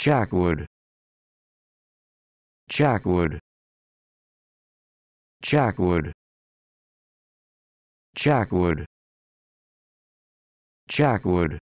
Jackwood Jackwood Jackwood Jackwood Jackwood